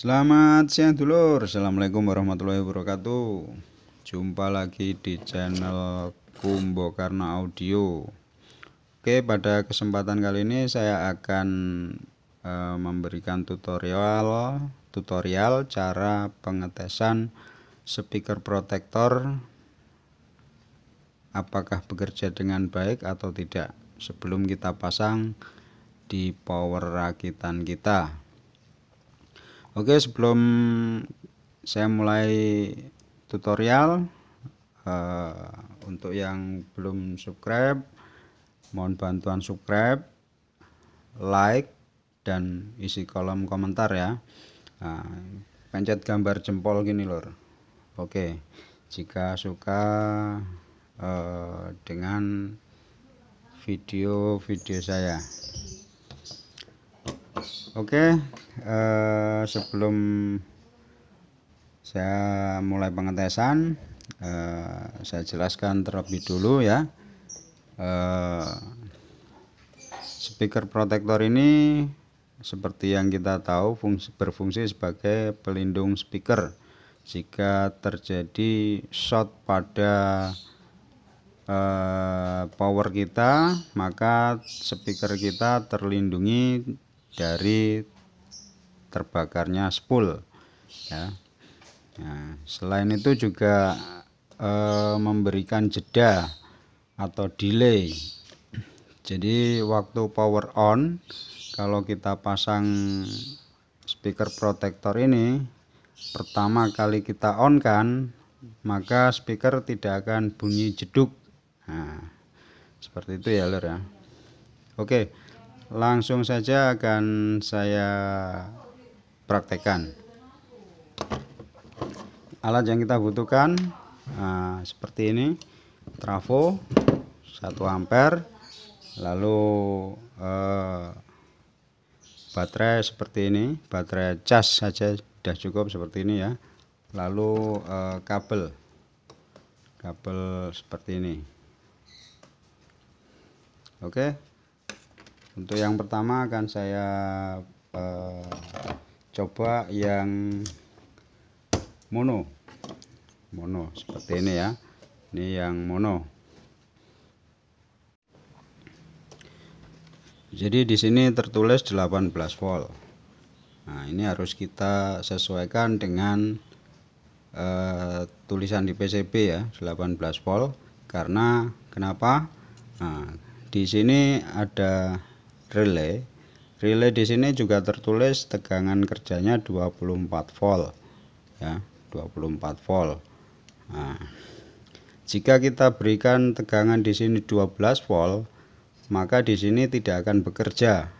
Selamat siang dulur Assalamualaikum warahmatullahi wabarakatuh Jumpa lagi di channel Kumbo Karna Audio Oke pada kesempatan kali ini saya akan e, memberikan tutorial tutorial cara pengetesan speaker protector apakah bekerja dengan baik atau tidak sebelum kita pasang di power rakitan kita Oke, sebelum saya mulai tutorial uh, untuk yang belum subscribe, mohon bantuan subscribe, like dan isi kolom komentar ya. uh, pencet gambar jempol gini lor. Oke, jika suka uh, dengan video-video saya. Oke, okay, eh, sebelum saya mulai pengetesan, eh, saya jelaskan terlebih dulu ya. Eh, speaker protektor ini seperti yang kita tahu fungsi, berfungsi sebagai pelindung speaker jika terjadi short pada eh, power kita maka speaker kita terlindungi dari terbakarnya spool ya nah, selain itu juga eh, memberikan jeda atau delay jadi waktu power on kalau kita pasang speaker protector ini pertama kali kita on kan maka speaker tidak akan bunyi jeduk nah, seperti itu ya lor ya oke langsung saja akan saya praktekkan alat yang kita butuhkan nah, seperti ini trafo 1 ampere lalu eh, baterai seperti ini baterai cas saja sudah cukup seperti ini ya lalu eh, kabel kabel seperti ini oke untuk yang pertama akan saya eh, coba yang mono mono seperti ini ya ini yang mono jadi di sini tertulis 18 volt nah ini harus kita sesuaikan dengan eh, tulisan di PCB ya 18 volt karena kenapa nah, di sini ada relay. Relay di sini juga tertulis tegangan kerjanya 24 volt ya, 24 volt. Nah, jika kita berikan tegangan di sini 12 volt, maka di sini tidak akan bekerja.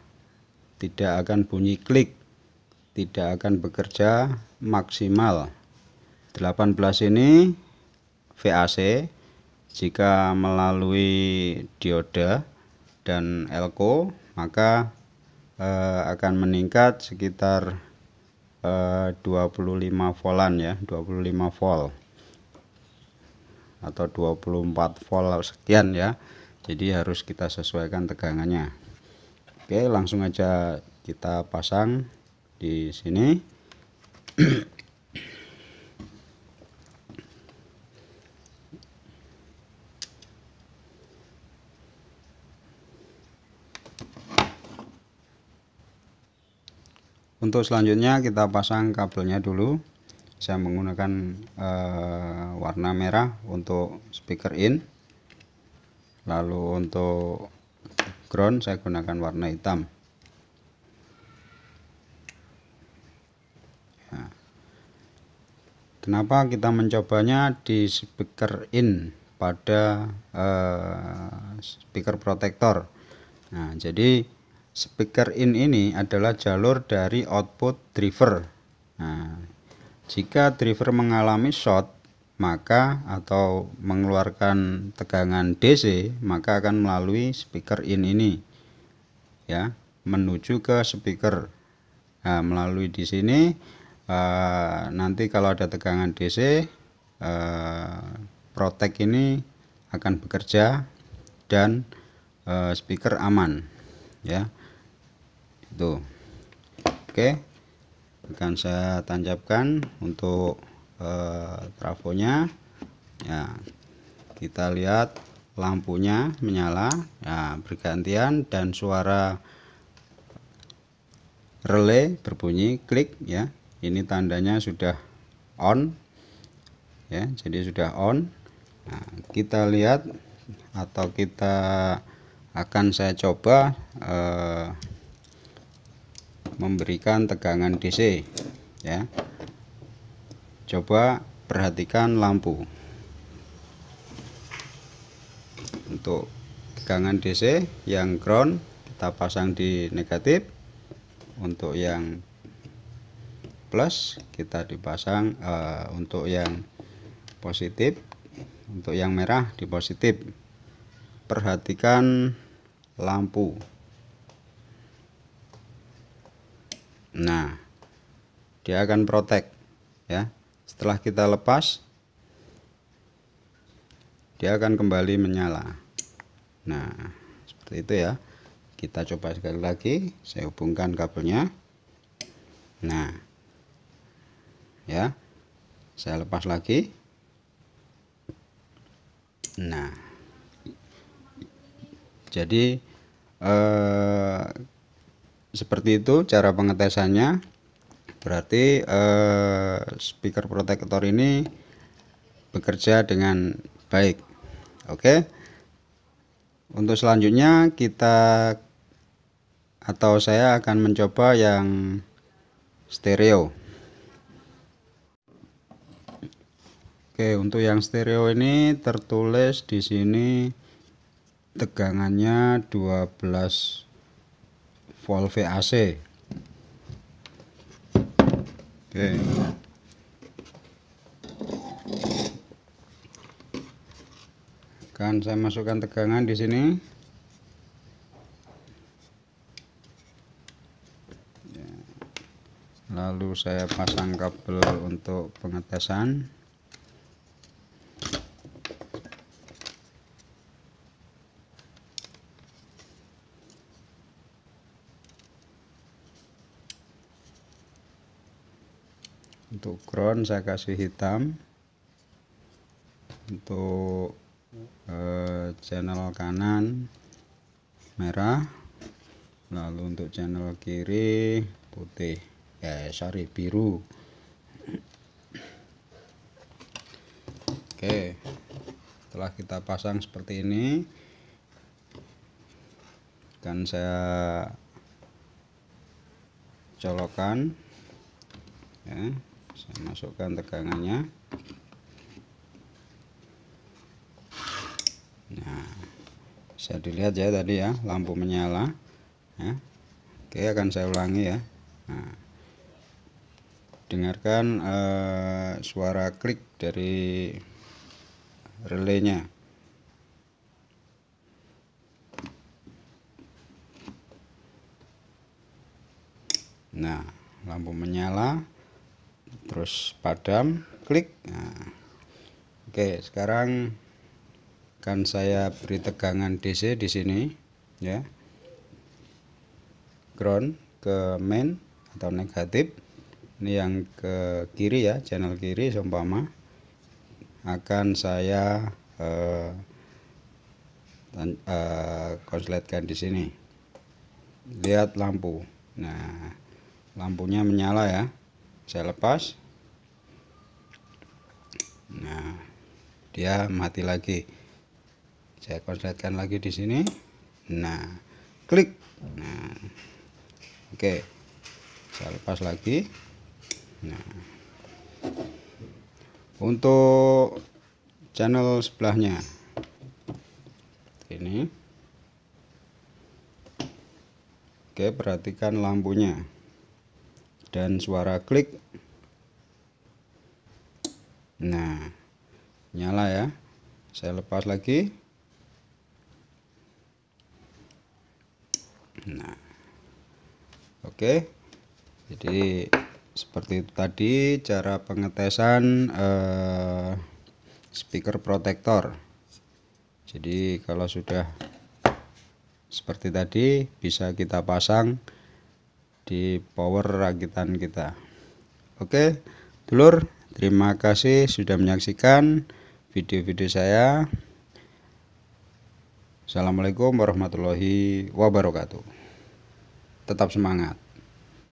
Tidak akan bunyi klik. Tidak akan bekerja maksimal. 18 ini VAC jika melalui dioda dan elko maka eh, akan meningkat sekitar eh, 25 volan ya 25 volt atau 24 volt sekian ya jadi harus kita sesuaikan tegangannya oke langsung aja kita pasang di sini untuk selanjutnya kita pasang kabelnya dulu saya menggunakan eh, warna merah untuk speaker in lalu untuk ground saya gunakan warna hitam ya. kenapa kita mencobanya di speaker in pada eh, speaker protector nah jadi speaker in ini adalah jalur dari output driver nah, jika driver mengalami short maka atau mengeluarkan tegangan DC maka akan melalui speaker in ini ya menuju ke speaker nah, melalui di sini uh, nanti kalau ada tegangan DC uh, eh, protek ini akan bekerja dan uh, speaker aman ya tuh oke akan saya tancapkan untuk eh, trafonya ya kita lihat lampunya menyala ya, bergantian dan suara relay berbunyi klik ya ini tandanya sudah on ya jadi sudah on nah, kita lihat atau kita akan saya coba eh, memberikan tegangan DC ya coba perhatikan lampu untuk tegangan DC yang ground kita pasang di negatif untuk yang plus kita dipasang uh, untuk yang positif untuk yang merah di positif perhatikan lampu Nah, dia akan protek ya. Setelah kita lepas dia akan kembali menyala. Nah, seperti itu ya. Kita coba sekali lagi, saya hubungkan kabelnya. Nah. Ya. Saya lepas lagi. Nah. Jadi eh seperti itu cara pengetesannya berarti eh, speaker protektor ini bekerja dengan baik oke untuk selanjutnya kita atau saya akan mencoba yang stereo oke untuk yang stereo ini tertulis di sini tegangannya 12 valve AC oke okay. akan saya masukkan tegangan di sini ya. lalu saya pasang kabel untuk pengetesan untuk ground saya kasih hitam untuk eh, channel kanan merah lalu untuk channel kiri putih eh sorry biru oke setelah kita pasang seperti ini akan saya colokan ya saya masukkan tegangannya nah bisa dilihat ya tadi ya lampu menyala ya. oke akan saya ulangi ya nah, dengarkan eh, suara klik dari relaynya nah lampu menyala terus padam klik nah. oke sekarang kan saya beri tegangan DC di sini ya ground ke main atau negatif ini yang ke kiri ya channel kiri seumpama akan saya eh, eh, konsletkan di sini lihat lampu nah lampunya menyala ya saya lepas nah dia mati lagi saya konsletkan lagi di sini nah klik nah oke okay. saya lepas lagi nah untuk channel sebelahnya ini Oke, perhatikan lampunya dan suara klik nah nyala ya saya lepas lagi nah oke jadi seperti itu tadi cara pengetesan eh, speaker protector jadi kalau sudah seperti tadi bisa kita pasang di power rakitan kita oke dulur terima kasih sudah menyaksikan video-video saya Assalamualaikum warahmatullahi wabarakatuh tetap semangat